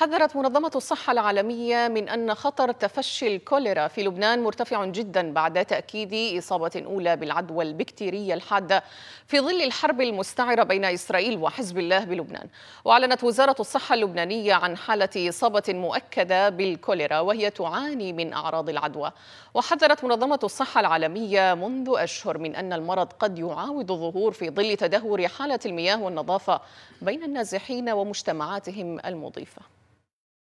حذرت منظمة الصحة العالمية من أن خطر تفشي الكوليرا في لبنان مرتفع جدا بعد تأكيد إصابة أولى بالعدوى البكتيرية الحادة في ظل الحرب المستعرة بين إسرائيل وحزب الله بلبنان وأعلنت وزارة الصحة اللبنانية عن حالة إصابة مؤكدة بالكوليرا وهي تعاني من أعراض العدوى وحذرت منظمة الصحة العالمية منذ أشهر من أن المرض قد يعاود الظهور في ظل تدهور حالة المياه والنظافة بين النازحين ومجتمعاتهم المضيفة